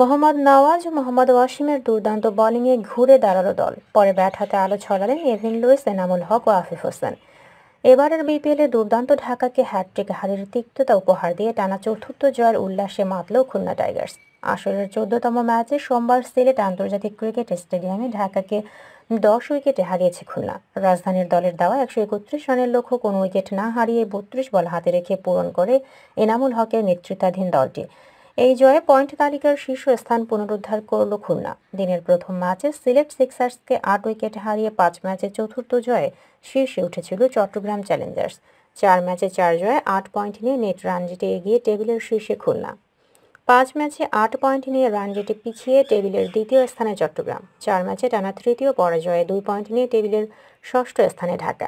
মোহাম্মদ নওয়াজ ও মোহাম্মদ ওয়াসিমের দুর্দান্ত বোলিংয়ে ঘুরে দাঁড়ালো দল পরে ব্যাট হাতে আলো ছড়ালেন এভিন লুইস এনামুল হক ও আফিফ হোসেন এবারের এ দুর্দান্ত ঢাকাকে হ্যাটট্রিক হারের তিক্ততা উপহার দিয়ে টানা চতুর্থ জয়ের উল্লাসে মাতল খুলনা টাইগার্স আসরের চোদ্দতম ম্যাচে সোমবার সিলেট আন্তর্জাতিক ক্রিকেট স্টেডিয়ামে ঢাকাকে দশ উইকেটে হারিয়েছে খুলনা রাজধানীর দলের দেওয়া একশো একত্রিশ রানের লক্ষ্য কোনো উইকেট না হারিয়ে বত্রিশ বল হাতে রেখে পূরণ করে এনামুল হকের নেতৃত্বাধীন দলটি এই জয়ে পয়েন্ট তালিকার শীর্ষ স্থান পুনরুদ্ধার করল খুলনা দিনের প্রথম ম্যাচে সিলেট সিক্সার্সকে আট উইকেটে হারিয়ে পাঁচ ম্যাচে চতুর্থ জয়ে শীর্ষে উঠেছিল চট্টগ্রাম চ্যালেঞ্জার্স চার ম্যাচে চার জয়ে আট পয়েন্ট নিয়ে নেট রানজিটে এগিয়ে টেবিলের শীর্ষে খুলনা পাঁচ ম্যাচে আট পয়েন্ট নিয়ে রানজিটে পিছিয়ে টেবিলের দ্বিতীয় স্থানে চট্টগ্রাম চার ম্যাচে টানা তৃতীয় পরাজয়ে দুই পয়েন্ট নিয়ে টেবিলের ষষ্ঠ স্থানে ঢাকা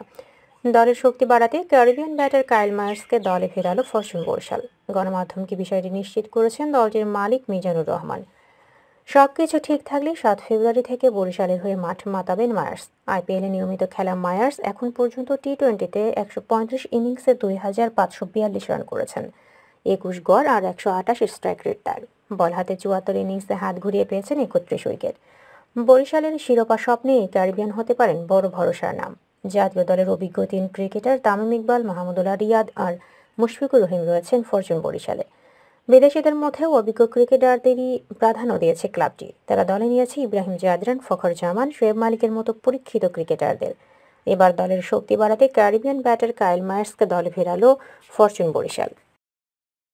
দলের শক্তি বাড়াতে ক্যারিবিয়ান ব্যাটার কাইল মায়ার্সকে দলে ফেরালো ফসল বরিশাল গণমাধ্যমকে বিষয়টি নিশ্চিত করেছেন দলটির মালিক মিজানুর রহমান সব কিছু ঠিক থাকলে সাত ফেব্রুয়ারি থেকে বরিশালের হয়ে মাঠ মাতাবেন মায়ার্স আইপিএলে নিয়মিত খেলা মায়ার্স এখন পর্যন্ত টি টোয়েন্টিতে একশো পঁয়ত্রিশ ইনিংসে দুই হাজার পাঁচশো বিয়াল্লিশ রান করেছেন একুশ গড় আর একশো আটাশ স্ট্রাইক রেট তার বল হাতে চুয়াত্তর ইনিংসে হাত ঘুরিয়ে পেয়েছেন একত্রিশ উইকেট বরিশালের শিরোপা স্বপ্নে ক্যারিবিয়ান হতে পারেন বড় ভরসার নাম জাতীয় দলের অভিজ্ঞ তিন ক্রিকেটার তামিম ইকবাল মাহমুদুল্লাহ রিয়াদ আর মুশফিকুর রহিম রয়েছেন ফরচুন বরিশালে বিদেশিদের মধ্যেও অভিজ্ঞ ক্রিকেটারদেরই প্রাধান্য দিয়েছে ক্লাবটি তারা দলে নিয়েছে ইব্রাহিম জাদরান ফখর জামান শোয়েব মালিকের মতো পরীক্ষিত ক্রিকেটারদের এবার দলের শক্তি বাড়াতে ক্যারিবিয়ান ব্যাটার কায়েল মায়ার্সকে দলে ফেরালো ফরচুন বরিশাল